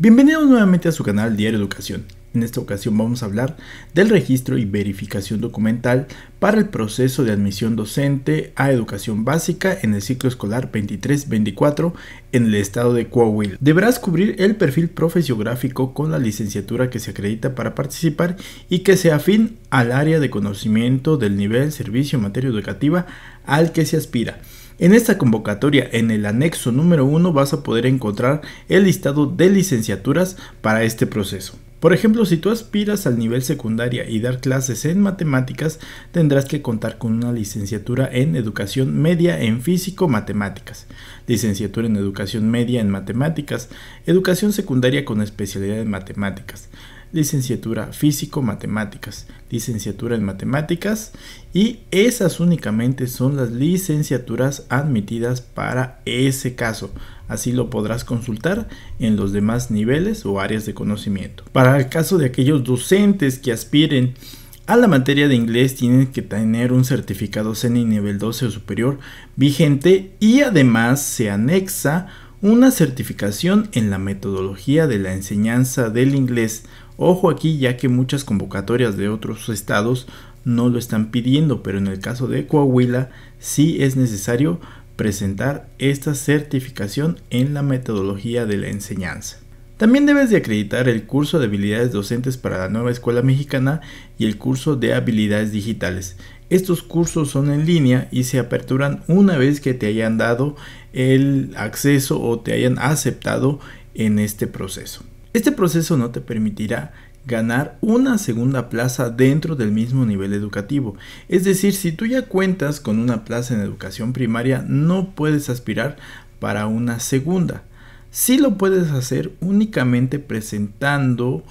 Bienvenidos nuevamente a su canal Diario Educación. En esta ocasión vamos a hablar del registro y verificación documental para el proceso de admisión docente a educación básica en el ciclo escolar 23-24 en el estado de Coahuila. Deberás cubrir el perfil profesiográfico con la licenciatura que se acredita para participar y que sea afín al área de conocimiento del nivel servicio materia educativa al que se aspira en esta convocatoria, en el anexo número 1, vas a poder encontrar el listado de licenciaturas para este proceso. Por ejemplo, si tú aspiras al nivel secundaria y dar clases en matemáticas, tendrás que contar con una licenciatura en educación media en físico-matemáticas, licenciatura en educación media en matemáticas, educación secundaria con especialidad en matemáticas, licenciatura físico-matemáticas, licenciatura en matemáticas y esas únicamente son las licenciaturas admitidas para ese caso. Así lo podrás consultar en los demás niveles o áreas de conocimiento. Para el caso de aquellos docentes que aspiren a la materia de inglés tienen que tener un certificado CENI nivel 12 o superior vigente y además se anexa una certificación en la metodología de la enseñanza del inglés. Ojo aquí ya que muchas convocatorias de otros estados no lo están pidiendo, pero en el caso de Coahuila sí es necesario presentar esta certificación en la metodología de la enseñanza. También debes de acreditar el curso de habilidades docentes para la nueva escuela mexicana y el curso de habilidades digitales. Estos cursos son en línea y se aperturan una vez que te hayan dado el acceso o te hayan aceptado en este proceso. Este proceso no te permitirá ganar una segunda plaza dentro del mismo nivel educativo. Es decir, si tú ya cuentas con una plaza en educación primaria, no puedes aspirar para una segunda. Sí lo puedes hacer únicamente presentando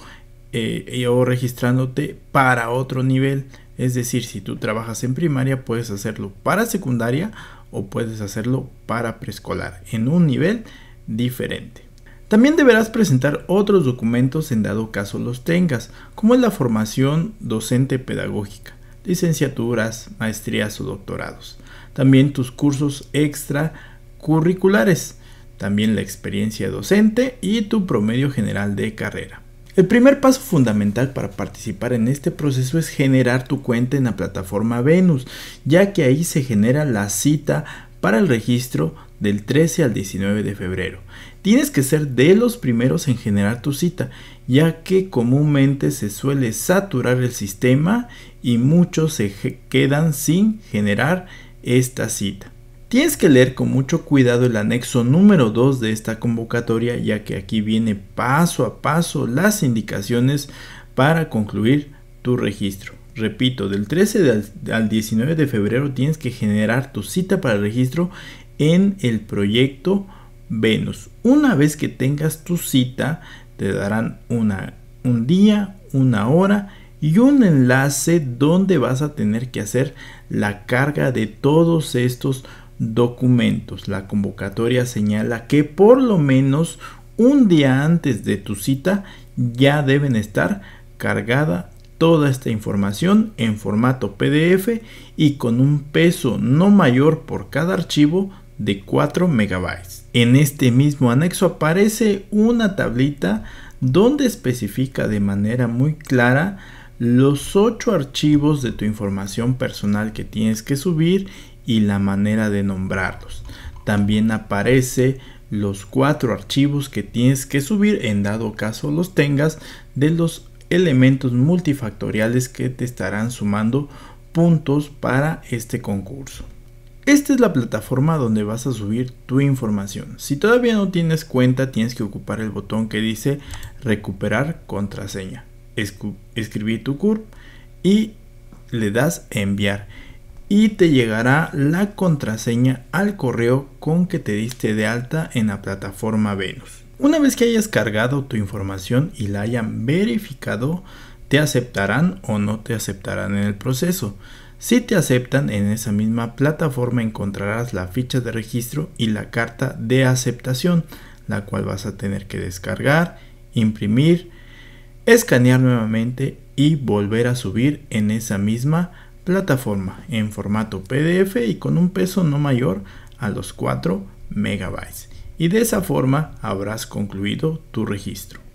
eh, o registrándote para otro nivel, es decir, si tú trabajas en primaria, puedes hacerlo para secundaria o puedes hacerlo para preescolar, en un nivel diferente. También deberás presentar otros documentos en dado caso los tengas, como es la formación docente pedagógica, licenciaturas, maestrías o doctorados. También tus cursos extracurriculares, también la experiencia docente y tu promedio general de carrera. El primer paso fundamental para participar en este proceso es generar tu cuenta en la plataforma Venus, ya que ahí se genera la cita para el registro del 13 al 19 de febrero. Tienes que ser de los primeros en generar tu cita, ya que comúnmente se suele saturar el sistema y muchos se quedan sin generar esta cita. Tienes que leer con mucho cuidado el anexo número 2 de esta convocatoria, ya que aquí viene paso a paso las indicaciones para concluir tu registro. Repito, del 13 al 19 de febrero tienes que generar tu cita para el registro en el proyecto Venus. Una vez que tengas tu cita, te darán una, un día, una hora y un enlace donde vas a tener que hacer la carga de todos estos documentos. La convocatoria señala que por lo menos un día antes de tu cita ya deben estar cargada toda esta información en formato PDF y con un peso no mayor por cada archivo de 4 megabytes. En este mismo anexo aparece una tablita donde especifica de manera muy clara los 8 archivos de tu información personal que tienes que subir y la manera de nombrarlos. También aparece los cuatro archivos que tienes que subir en dado caso los tengas de los elementos multifactoriales que te estarán sumando puntos para este concurso. Esta es la plataforma donde vas a subir tu información. Si todavía no tienes cuenta, tienes que ocupar el botón que dice recuperar contraseña. Escribir tu CURP y le das enviar y te llegará la contraseña al correo con que te diste de alta en la plataforma Venus. Una vez que hayas cargado tu información y la hayan verificado, te aceptarán o no te aceptarán en el proceso. Si te aceptan en esa misma plataforma encontrarás la ficha de registro y la carta de aceptación, la cual vas a tener que descargar, imprimir, escanear nuevamente y volver a subir en esa misma plataforma en formato PDF y con un peso no mayor a los 4 megabytes. Y de esa forma habrás concluido tu registro.